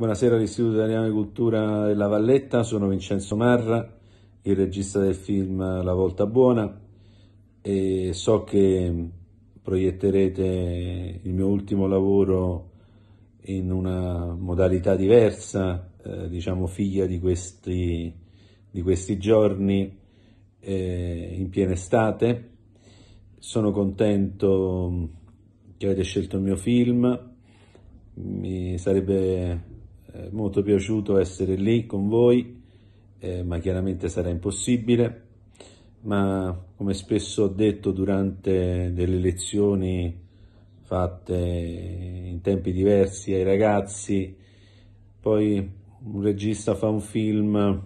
Buonasera all'Istituto Italiano di Cultura della Valletta, sono Vincenzo Marra, il regista del film La Volta Buona e so che proietterete il mio ultimo lavoro in una modalità diversa, eh, diciamo figlia di questi, di questi giorni eh, in piena estate. Sono contento che avete scelto il mio film, mi sarebbe eh, molto piaciuto essere lì con voi, eh, ma chiaramente sarà impossibile. Ma come spesso ho detto durante delle lezioni fatte in tempi diversi ai ragazzi, poi un regista fa un film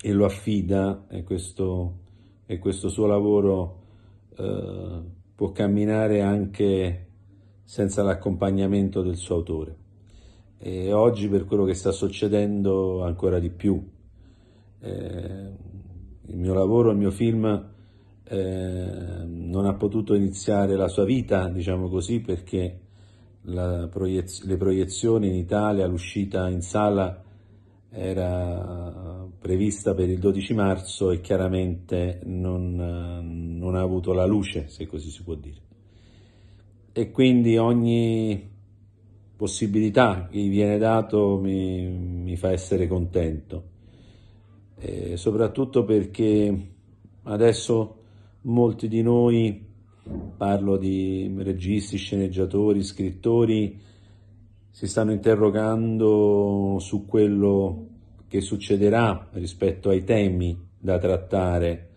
e lo affida e questo, e questo suo lavoro eh, può camminare anche senza l'accompagnamento del suo autore e oggi per quello che sta succedendo ancora di più. Eh, il mio lavoro, il mio film eh, non ha potuto iniziare la sua vita, diciamo così, perché proiez le proiezioni in Italia, l'uscita in sala era prevista per il 12 marzo e chiaramente non, non ha avuto la luce, se così si può dire. E quindi ogni possibilità che gli viene dato mi, mi fa essere contento, e soprattutto perché adesso molti di noi, parlo di registi, sceneggiatori, scrittori, si stanno interrogando su quello che succederà rispetto ai temi da trattare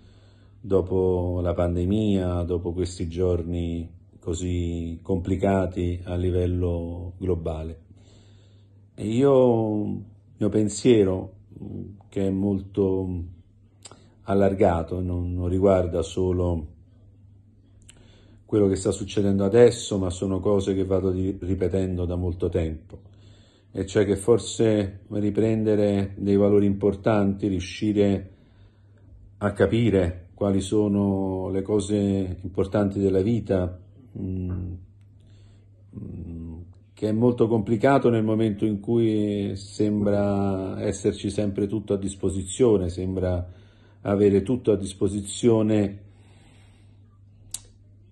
dopo la pandemia, dopo questi giorni così complicati a livello globale. E io, il mio pensiero, che è molto allargato, non, non riguarda solo quello che sta succedendo adesso, ma sono cose che vado ripetendo da molto tempo, e cioè che forse riprendere dei valori importanti, riuscire a capire quali sono le cose importanti della vita, Mm. Mm. che è molto complicato nel momento in cui sembra esserci sempre tutto a disposizione, sembra avere tutto a disposizione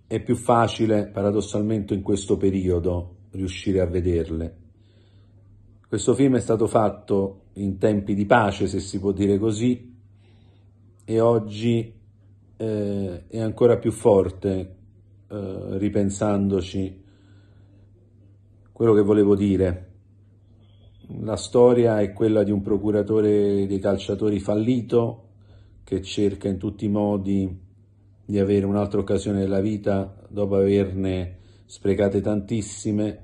è più facile paradossalmente in questo periodo riuscire a vederle. Questo film è stato fatto in tempi di pace, se si può dire così, e oggi eh, è ancora più forte eh, ripensandoci quello che volevo dire. La storia è quella di un procuratore dei calciatori fallito che cerca in tutti i modi di avere un'altra occasione della vita dopo averne sprecate tantissime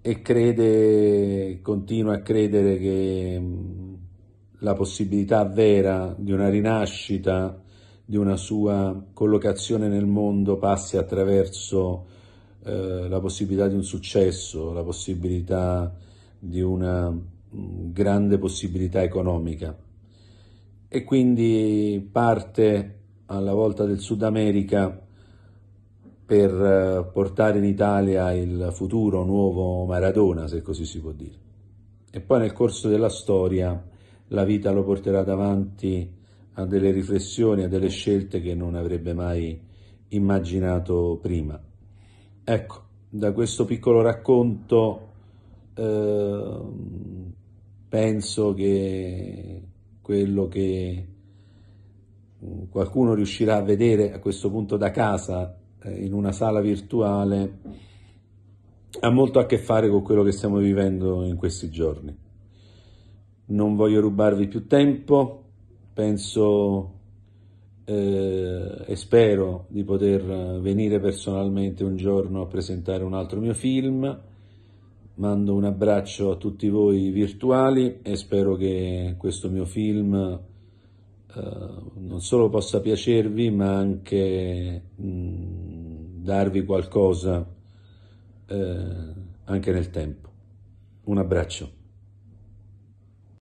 e crede, continua a credere che la possibilità vera di una rinascita di una sua collocazione nel mondo passi attraverso eh, la possibilità di un successo, la possibilità di una mh, mm, grande possibilità economica. E quindi parte alla volta del Sud America per eh, portare in Italia il futuro nuovo Maradona, se così si può dire. E poi nel corso della storia la vita lo porterà davanti a delle riflessioni, a delle scelte che non avrebbe mai immaginato prima. Ecco, da questo piccolo racconto eh, penso che quello che qualcuno riuscirà a vedere a questo punto da casa eh, in una sala virtuale ha molto a che fare con quello che stiamo vivendo in questi giorni. Non voglio rubarvi più tempo penso eh, e spero di poter venire personalmente un giorno a presentare un altro mio film. Mando un abbraccio a tutti voi virtuali e spero che questo mio film eh, non solo possa piacervi ma anche mh, mm, darvi qualcosa eh, anche nel tempo. Un abbraccio.